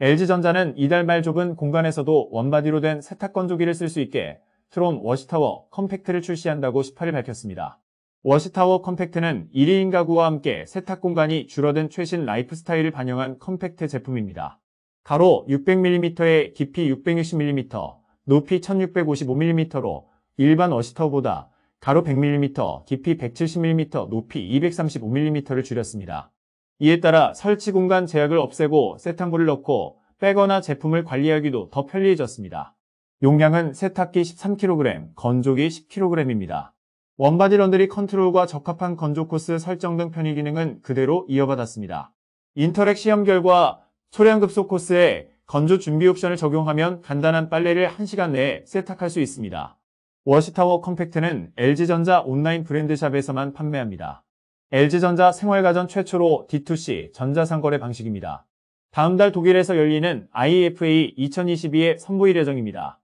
LG전자는 이달 말 좁은 공간에서도 원바디로 된 세탁 건조기를 쓸 수 있게 트론 워시타워 컴팩트를 출시한다고 18일 밝혔습니다. 워시타워 컴팩트는 1인 가구와 함께 세탁 공간이 줄어든 최신 라이프 스타일을 반영한 컴팩트 제품입니다. 가로 600mm에 깊이 660mm, 높이 1655mm로 일반 워시타워보다 가로 100mm, 깊이 170mm, 높이 235mm를 줄였습니다. 이에 따라 설치 공간 제약을 없애고 세탁물을 넣고 빼거나 제품을 관리하기도 더 편리해졌습니다. 용량은 세탁기 13kg, 건조기 10kg입니다. 원바디 런드리 컨트롤과 적합한 건조 코스 설정 등 편의 기능은 그대로 이어받았습니다. 인터랙 시험 결과 소량 급속 코스에 건조 준비 옵션을 적용하면 간단한 빨래를 1시간 내에 세탁할 수 있습니다. 워시타워 컴팩트는 LG전자 온라인 브랜드샵에서만 판매합니다. LG전자 생활가전 최초로 D2C 전자상거래 방식입니다. 다음 달 독일에서 열리는 IFA 2022의 선보일 예정입니다.